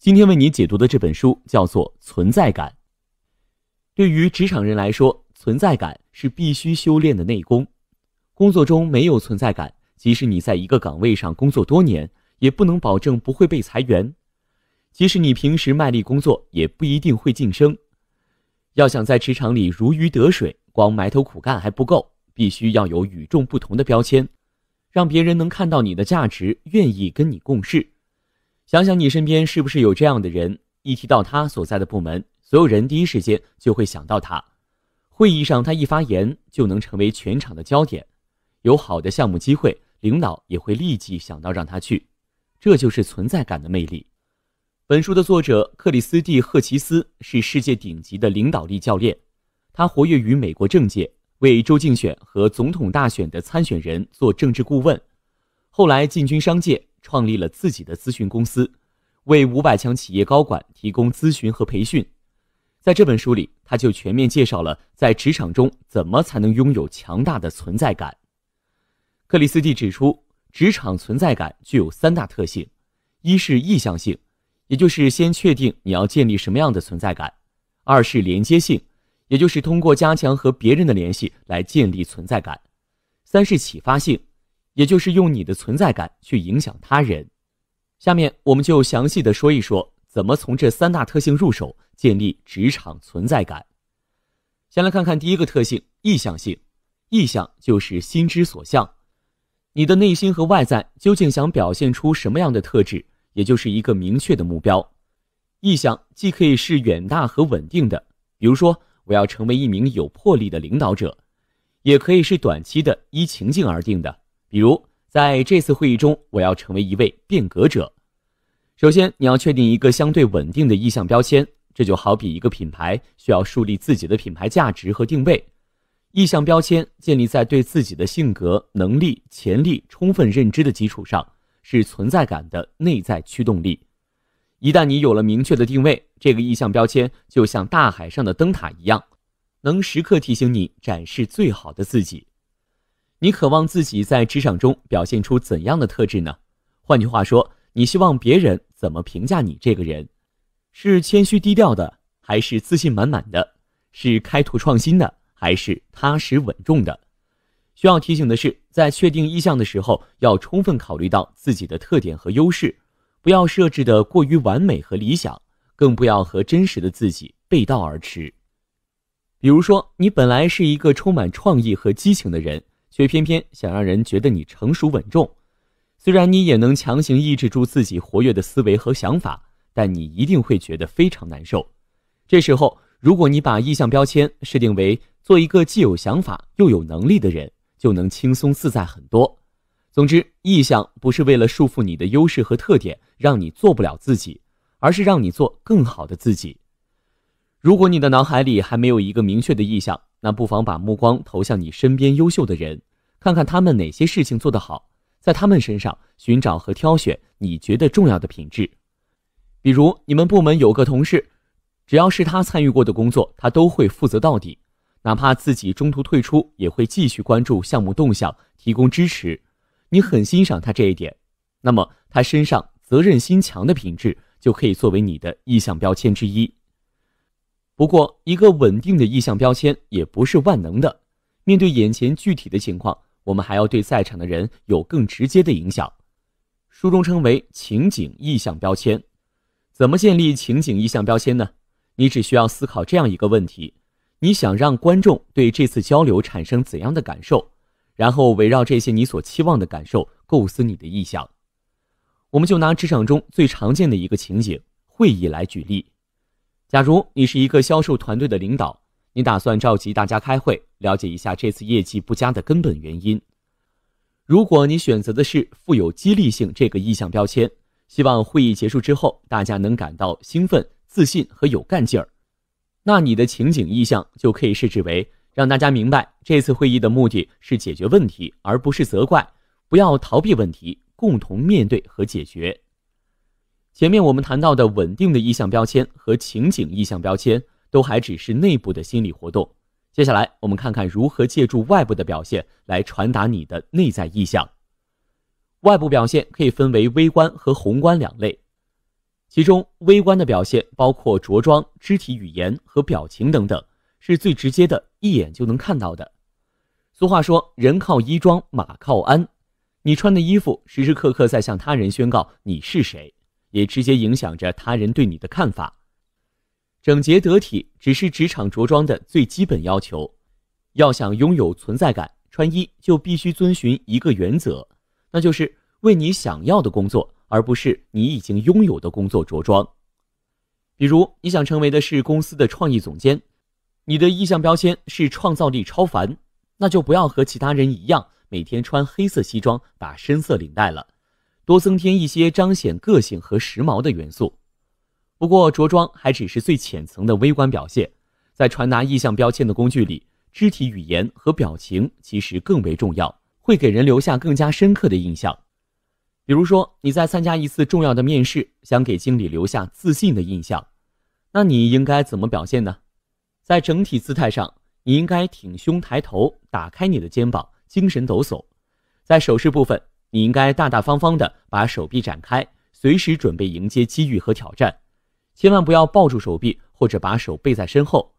今天为你解读的这本书叫做《存在感》。对于职场人来说，存在感是必须修炼的内功。工作中没有存在感，即使你在一个岗位上工作多年，也不能保证不会被裁员；即使你平时卖力工作，也不一定会晋升。要想在职场里如鱼得水，光埋头苦干还不够，必须要有与众不同的标签，让别人能看到你的价值，愿意跟你共事。想想你身边是不是有这样的人？一提到他所在的部门，所有人第一时间就会想到他。会议上他一发言就能成为全场的焦点。有好的项目机会，领导也会立即想到让他去。这就是存在感的魅力。本书的作者克里斯蒂·赫奇斯是世界顶级的领导力教练，他活跃于美国政界，为州竞选和总统大选的参选人做政治顾问，后来进军商界。创立了自己的咨询公司，为五百强企业高管提供咨询和培训。在这本书里，他就全面介绍了在职场中怎么才能拥有强大的存在感。克里斯蒂指出，职场存在感具有三大特性：一是意向性，也就是先确定你要建立什么样的存在感；二是连接性，也就是通过加强和别人的联系来建立存在感；三是启发性。也就是用你的存在感去影响他人。下面我们就详细的说一说，怎么从这三大特性入手建立职场存在感。先来看看第一个特性：意向性。意向就是心之所向，你的内心和外在究竟想表现出什么样的特质，也就是一个明确的目标。意向既可以是远大和稳定的，比如说我要成为一名有魄力的领导者，也可以是短期的，依情境而定的。比如在这次会议中，我要成为一位变革者。首先，你要确定一个相对稳定的意向标签，这就好比一个品牌需要树立自己的品牌价值和定位。意向标签建立在对自己的性格、能力、潜力充分认知的基础上，是存在感的内在驱动力。一旦你有了明确的定位，这个意向标签就像大海上的灯塔一样，能时刻提醒你展示最好的自己。你渴望自己在职场中表现出怎样的特质呢？换句话说，你希望别人怎么评价你这个人？是谦虚低调的，还是自信满满的？是开拓创新的，还是踏实稳重的？需要提醒的是，在确定意向的时候，要充分考虑到自己的特点和优势，不要设置的过于完美和理想，更不要和真实的自己背道而驰。比如说，你本来是一个充满创意和激情的人。却偏偏想让人觉得你成熟稳重，虽然你也能强行抑制住自己活跃的思维和想法，但你一定会觉得非常难受。这时候，如果你把意向标签设定为做一个既有想法又有能力的人，就能轻松自在很多。总之，意向不是为了束缚你的优势和特点，让你做不了自己，而是让你做更好的自己。如果你的脑海里还没有一个明确的意向。那不妨把目光投向你身边优秀的人，看看他们哪些事情做得好，在他们身上寻找和挑选你觉得重要的品质。比如你们部门有个同事，只要是他参与过的工作，他都会负责到底，哪怕自己中途退出，也会继续关注项目动向，提供支持。你很欣赏他这一点，那么他身上责任心强的品质就可以作为你的意向标签之一。不过，一个稳定的意向标签也不是万能的。面对眼前具体的情况，我们还要对在场的人有更直接的影响，书中称为情景意向标签。怎么建立情景意向标签呢？你只需要思考这样一个问题：你想让观众对这次交流产生怎样的感受？然后围绕这些你所期望的感受，构思你的意向。我们就拿职场中最常见的一个情景——会议来举例。假如你是一个销售团队的领导，你打算召集大家开会，了解一下这次业绩不佳的根本原因。如果你选择的是富有激励性这个意向标签，希望会议结束之后大家能感到兴奋、自信和有干劲儿，那你的情景意向就可以设置为让大家明白这次会议的目的是解决问题，而不是责怪，不要逃避问题，共同面对和解决。前面我们谈到的稳定的意向标签和情景意向标签，都还只是内部的心理活动。接下来，我们看看如何借助外部的表现来传达你的内在意向。外部表现可以分为微观和宏观两类，其中微观的表现包括着装、肢体语言和表情等等，是最直接的，一眼就能看到的。俗话说，人靠衣装，马靠鞍。你穿的衣服时时刻刻在向他人宣告你是谁。也直接影响着他人对你的看法。整洁得体只是职场着装的最基本要求。要想拥有存在感，穿衣就必须遵循一个原则，那就是为你想要的工作，而不是你已经拥有的工作着装。比如，你想成为的是公司的创意总监，你的意向标签是创造力超凡，那就不要和其他人一样，每天穿黑色西装打深色领带了。多增添一些彰显个性和时髦的元素，不过着装还只是最浅层的微观表现，在传达意向标签的工具里，肢体语言和表情其实更为重要，会给人留下更加深刻的印象。比如说，你在参加一次重要的面试，想给经理留下自信的印象，那你应该怎么表现呢？在整体姿态上，你应该挺胸抬头，打开你的肩膀，精神抖擞；在手势部分。你应该大大方方的把手臂展开，随时准备迎接机遇和挑战，千万不要抱住手臂或者把手背在身后。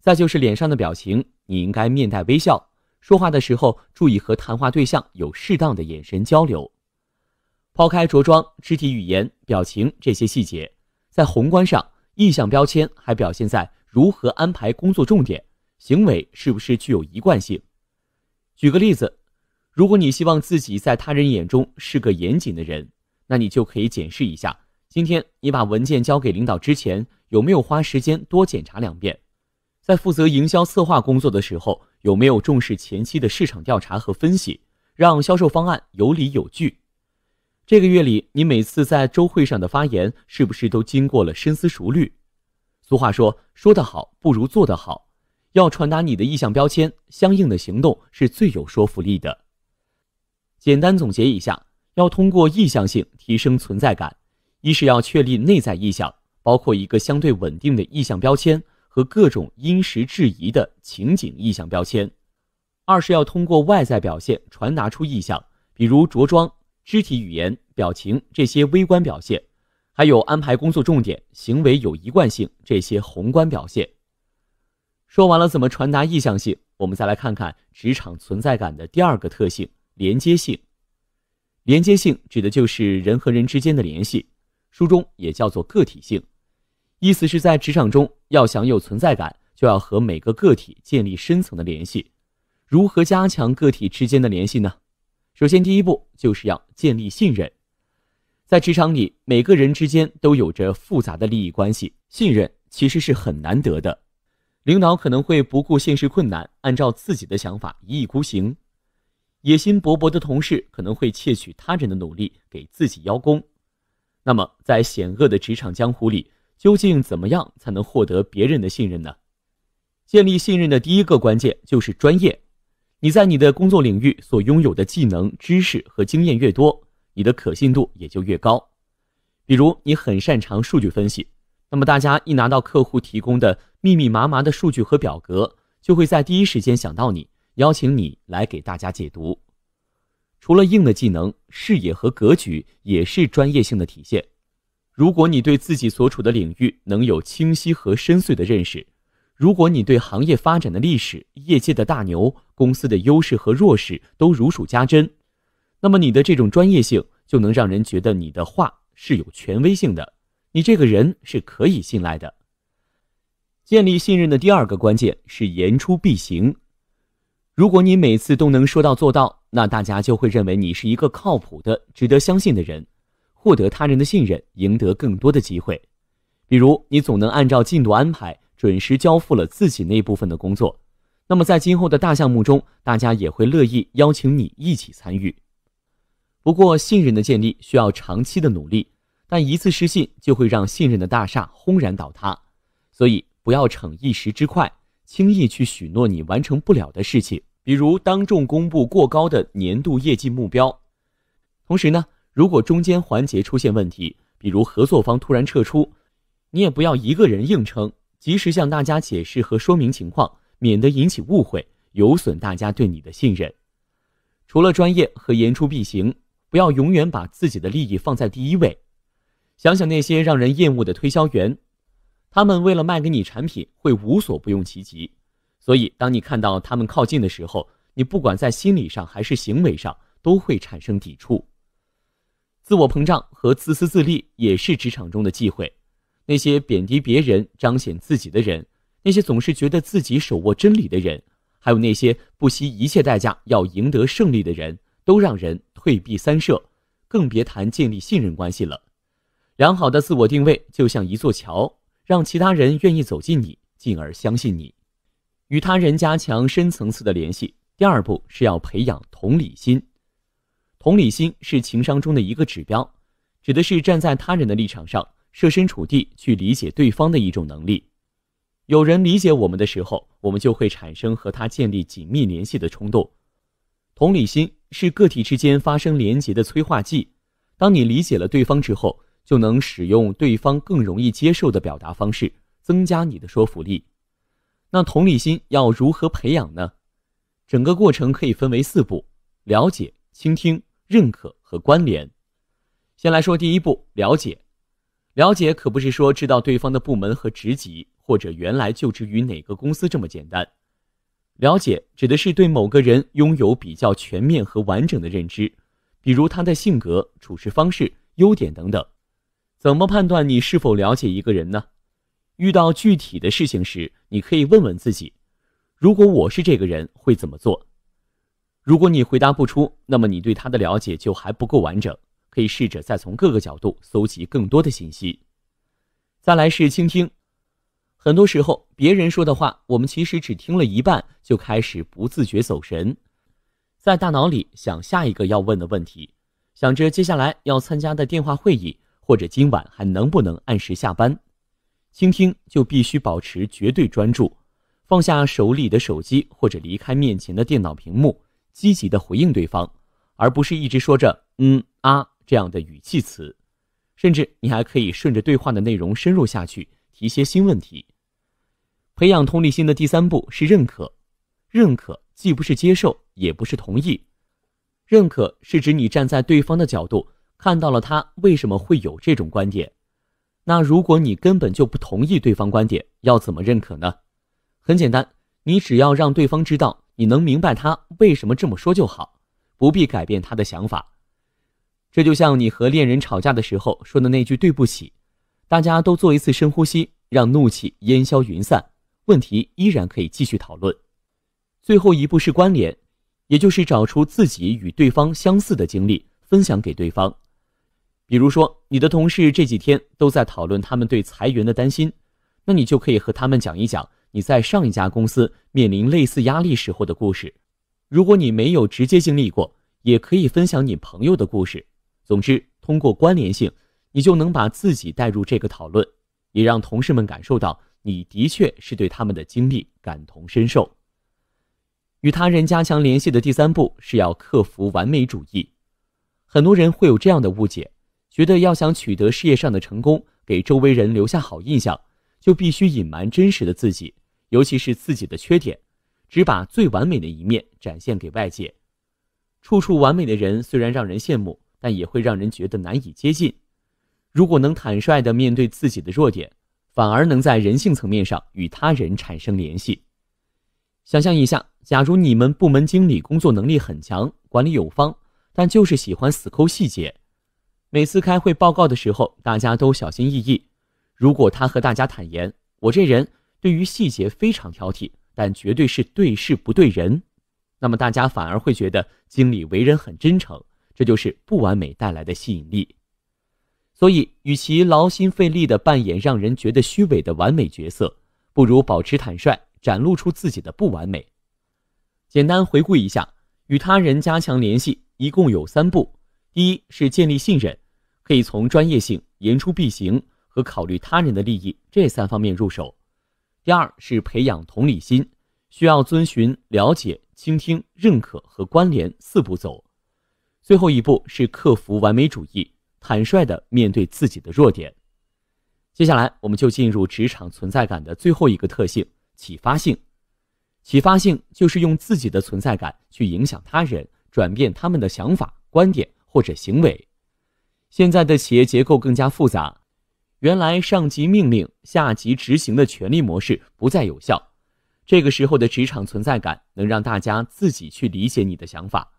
再就是脸上的表情，你应该面带微笑，说话的时候注意和谈话对象有适当的眼神交流。抛开着装、肢体语言、表情这些细节，在宏观上，意向标签还表现在如何安排工作重点，行为是不是具有一贯性。举个例子。如果你希望自己在他人眼中是个严谨的人，那你就可以检视一下：今天你把文件交给领导之前，有没有花时间多检查两遍？在负责营销策划工作的时候，有没有重视前期的市场调查和分析，让销售方案有理有据？这个月里，你每次在周会上的发言，是不是都经过了深思熟虑？俗话说：“说得好不如做得好。”要传达你的意向标签，相应的行动是最有说服力的。简单总结一下，要通过意向性提升存在感，一是要确立内在意向，包括一个相对稳定的意向标签和各种因时制宜的情景意向标签；二是要通过外在表现传达出意向，比如着装、肢体语言、表情这些微观表现，还有安排工作重点、行为有一贯性这些宏观表现。说完了怎么传达意向性，我们再来看看职场存在感的第二个特性。连接性，连接性指的就是人和人之间的联系，书中也叫做个体性，意思是在职场中要想有存在感，就要和每个个体建立深层的联系。如何加强个体之间的联系呢？首先，第一步就是要建立信任。在职场里，每个人之间都有着复杂的利益关系，信任其实是很难得的。领导可能会不顾现实困难，按照自己的想法一意孤行。野心勃勃的同事可能会窃取他人的努力给自己邀功。那么，在险恶的职场江湖里，究竟怎么样才能获得别人的信任呢？建立信任的第一个关键就是专业。你在你的工作领域所拥有的技能、知识和经验越多，你的可信度也就越高。比如，你很擅长数据分析，那么大家一拿到客户提供的密密麻麻的数据和表格，就会在第一时间想到你。邀请你来给大家解读。除了硬的技能，视野和格局也是专业性的体现。如果你对自己所处的领域能有清晰和深邃的认识，如果你对行业发展的历史、业界的大牛、公司的优势和弱势都如数家珍，那么你的这种专业性就能让人觉得你的话是有权威性的，你这个人是可以信赖的。建立信任的第二个关键是言出必行。如果你每次都能说到做到，那大家就会认为你是一个靠谱的、值得相信的人，获得他人的信任，赢得更多的机会。比如你总能按照进度安排，准时交付了自己那部分的工作，那么在今后的大项目中，大家也会乐意邀请你一起参与。不过，信任的建立需要长期的努力，但一次失信就会让信任的大厦轰然倒塌，所以不要逞一时之快，轻易去许诺你完成不了的事情。比如当众公布过高的年度业绩目标，同时呢，如果中间环节出现问题，比如合作方突然撤出，你也不要一个人硬撑，及时向大家解释和说明情况，免得引起误会，有损大家对你的信任。除了专业和言出必行，不要永远把自己的利益放在第一位。想想那些让人厌恶的推销员，他们为了卖给你产品，会无所不用其极。所以，当你看到他们靠近的时候，你不管在心理上还是行为上，都会产生抵触。自我膨胀和自私自利也是职场中的忌讳。那些贬低别人、彰显自己的人，那些总是觉得自己手握真理的人，还有那些不惜一切代价要赢得胜利的人，都让人退避三舍，更别谈建立信任关系了。良好的自我定位就像一座桥，让其他人愿意走近你，进而相信你。与他人加强深层次的联系。第二步是要培养同理心。同理心是情商中的一个指标，指的是站在他人的立场上，设身处地去理解对方的一种能力。有人理解我们的时候，我们就会产生和他建立紧密联系的冲动。同理心是个体之间发生连接的催化剂。当你理解了对方之后，就能使用对方更容易接受的表达方式，增加你的说服力。那同理心要如何培养呢？整个过程可以分为四步：了解、倾听、认可和关联。先来说第一步，了解。了解可不是说知道对方的部门和职级，或者原来就职于哪个公司这么简单。了解指的是对某个人拥有比较全面和完整的认知，比如他的性格、处事方式、优点等等。怎么判断你是否了解一个人呢？遇到具体的事情时，你可以问问自己：如果我是这个人，会怎么做？如果你回答不出，那么你对他的了解就还不够完整，可以试着再从各个角度搜集更多的信息。再来是倾听，很多时候别人说的话，我们其实只听了一半就开始不自觉走神，在大脑里想下一个要问的问题，想着接下来要参加的电话会议，或者今晚还能不能按时下班。倾听就必须保持绝对专注，放下手里的手机或者离开面前的电脑屏幕，积极的回应对方，而不是一直说着“嗯啊”这样的语气词。甚至你还可以顺着对话的内容深入下去，提些新问题。培养同理心的第三步是认可。认可既不是接受，也不是同意，认可是指你站在对方的角度，看到了他为什么会有这种观点。那如果你根本就不同意对方观点，要怎么认可呢？很简单，你只要让对方知道你能明白他为什么这么说就好，不必改变他的想法。这就像你和恋人吵架的时候说的那句“对不起”，大家都做一次深呼吸，让怒气烟消云散，问题依然可以继续讨论。最后一步是关联，也就是找出自己与对方相似的经历，分享给对方。比如说，你的同事这几天都在讨论他们对裁员的担心，那你就可以和他们讲一讲你在上一家公司面临类似压力时候的故事。如果你没有直接经历过，也可以分享你朋友的故事。总之，通过关联性，你就能把自己带入这个讨论，也让同事们感受到你的确是对他们的经历感同身受。与他人加强联系的第三步是要克服完美主义，很多人会有这样的误解。觉得要想取得事业上的成功，给周围人留下好印象，就必须隐瞒真实的自己，尤其是自己的缺点，只把最完美的一面展现给外界。处处完美的人虽然让人羡慕，但也会让人觉得难以接近。如果能坦率地面对自己的弱点，反而能在人性层面上与他人产生联系。想象一下，假如你们部门经理工作能力很强，管理有方，但就是喜欢死抠细节。每次开会报告的时候，大家都小心翼翼。如果他和大家坦言：“我这人对于细节非常挑剔，但绝对是对事不对人。”那么大家反而会觉得经理为人很真诚。这就是不完美带来的吸引力。所以，与其劳心费力地扮演让人觉得虚伪的完美角色，不如保持坦率，展露出自己的不完美。简单回顾一下，与他人加强联系一共有三步。一是建立信任，可以从专业性、言出必行和考虑他人的利益这三方面入手；第二是培养同理心，需要遵循了解、倾听、认可和关联四步走；最后一步是克服完美主义，坦率的面对自己的弱点。接下来，我们就进入职场存在感的最后一个特性——启发性。启发性就是用自己的存在感去影响他人，转变他们的想法、观点。或者行为，现在的企业结构更加复杂，原来上级命令下级执行的权力模式不再有效。这个时候的职场存在感能让大家自己去理解你的想法，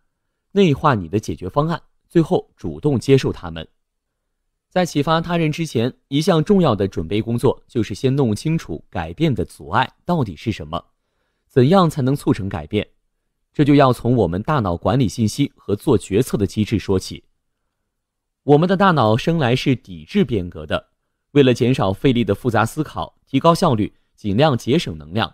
内化你的解决方案，最后主动接受他们。在启发他人之前，一项重要的准备工作就是先弄清楚改变的阻碍到底是什么，怎样才能促成改变。这就要从我们大脑管理信息和做决策的机制说起。我们的大脑生来是抵制变革的，为了减少费力的复杂思考，提高效率，尽量节省能量，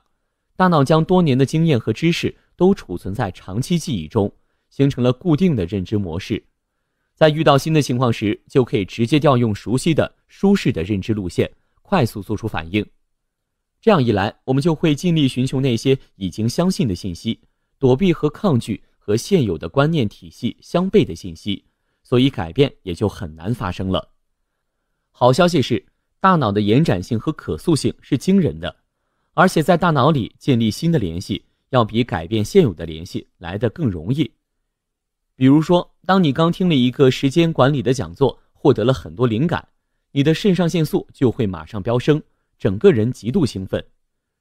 大脑将多年的经验和知识都储存在长期记忆中，形成了固定的认知模式。在遇到新的情况时，就可以直接调用熟悉的、舒适的认知路线，快速做出反应。这样一来，我们就会尽力寻求那些已经相信的信息。躲避和抗拒和现有的观念体系相悖的信息，所以改变也就很难发生了。好消息是，大脑的延展性和可塑性是惊人的，而且在大脑里建立新的联系，要比改变现有的联系来得更容易。比如说，当你刚听了一个时间管理的讲座，获得了很多灵感，你的肾上腺素就会马上飙升，整个人极度兴奋。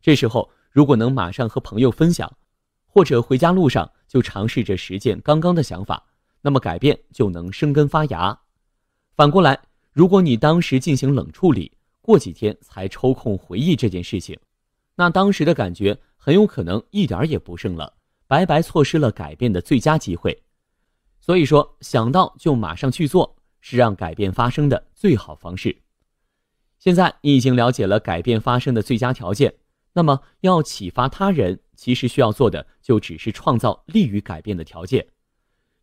这时候，如果能马上和朋友分享，或者回家路上就尝试着实践刚刚的想法，那么改变就能生根发芽。反过来，如果你当时进行冷处理，过几天才抽空回忆这件事情，那当时的感觉很有可能一点儿也不剩了，白白错失了改变的最佳机会。所以说，想到就马上去做，是让改变发生的最好方式。现在你已经了解了改变发生的最佳条件。那么，要启发他人，其实需要做的就只是创造利于改变的条件。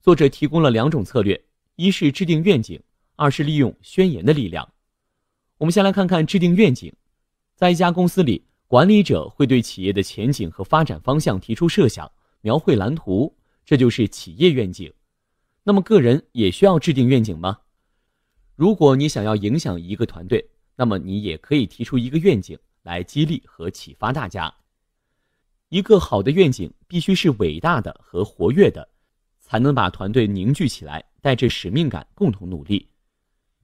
作者提供了两种策略：一是制定愿景，二是利用宣言的力量。我们先来看看制定愿景。在一家公司里，管理者会对企业的前景和发展方向提出设想，描绘蓝图，这就是企业愿景。那么，个人也需要制定愿景吗？如果你想要影响一个团队，那么你也可以提出一个愿景。来激励和启发大家。一个好的愿景必须是伟大的和活跃的，才能把团队凝聚起来，带着使命感共同努力。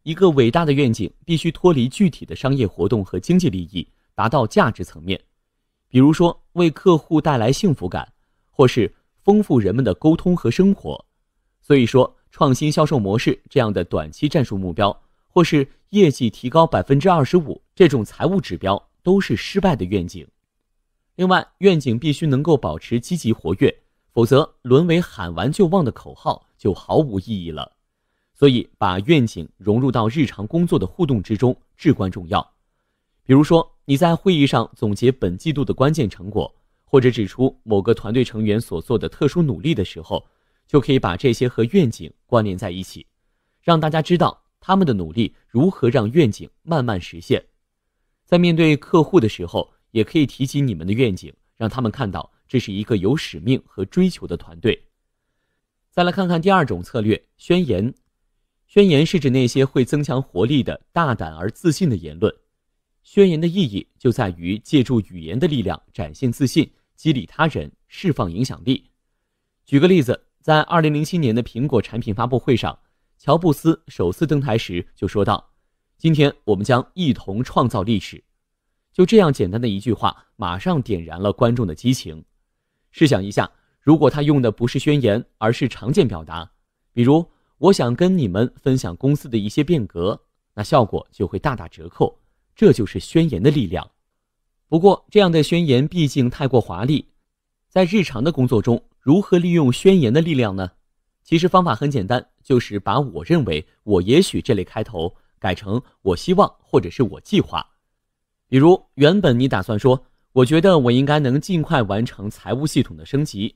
一个伟大的愿景必须脱离具体的商业活动和经济利益，达到价值层面。比如说，为客户带来幸福感，或是丰富人们的沟通和生活。所以说，创新销售模式这样的短期战术目标，或是业绩提高百分之二十五这种财务指标。都是失败的愿景。另外，愿景必须能够保持积极活跃，否则沦为喊完就忘的口号就毫无意义了。所以，把愿景融入到日常工作的互动之中至关重要。比如说，你在会议上总结本季度的关键成果，或者指出某个团队成员所做的特殊努力的时候，就可以把这些和愿景关联在一起，让大家知道他们的努力如何让愿景慢慢实现。在面对客户的时候，也可以提起你们的愿景，让他们看到这是一个有使命和追求的团队。再来看看第二种策略：宣言。宣言是指那些会增强活力的大胆而自信的言论。宣言的意义就在于借助语言的力量展现自信，激励他人，释放影响力。举个例子，在二零零七年的苹果产品发布会上，乔布斯首次登台时就说道。今天我们将一同创造历史，就这样简单的一句话，马上点燃了观众的激情。试想一下，如果他用的不是宣言，而是常见表达，比如“我想跟你们分享公司的一些变革”，那效果就会大打折扣。这就是宣言的力量。不过，这样的宣言毕竟太过华丽，在日常的工作中，如何利用宣言的力量呢？其实方法很简单，就是把“我认为”“我也许”这类开头。改成我希望或者是我计划，比如原本你打算说，我觉得我应该能尽快完成财务系统的升级。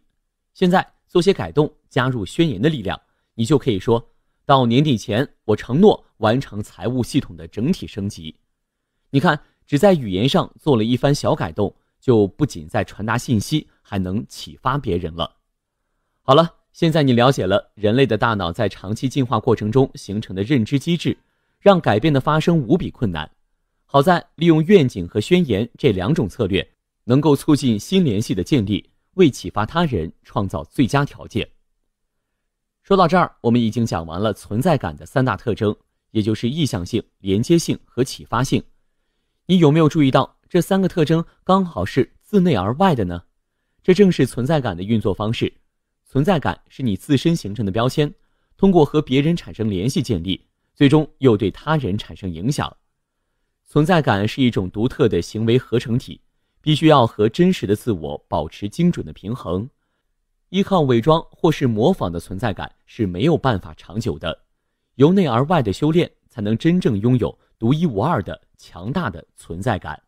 现在做些改动，加入宣言的力量，你就可以说到年底前，我承诺完成财务系统的整体升级。你看，只在语言上做了一番小改动，就不仅在传达信息，还能启发别人了。好了，现在你了解了人类的大脑在长期进化过程中形成的认知机制。让改变的发生无比困难。好在利用愿景和宣言这两种策略，能够促进新联系的建立，为启发他人创造最佳条件。说到这儿，我们已经讲完了存在感的三大特征，也就是意向性、连接性和启发性。你有没有注意到这三个特征刚好是自内而外的呢？这正是存在感的运作方式。存在感是你自身形成的标签，通过和别人产生联系建立。最终又对他人产生影响，存在感是一种独特的行为合成体，必须要和真实的自我保持精准的平衡。依靠伪装或是模仿的存在感是没有办法长久的，由内而外的修炼才能真正拥有独一无二的强大的存在感。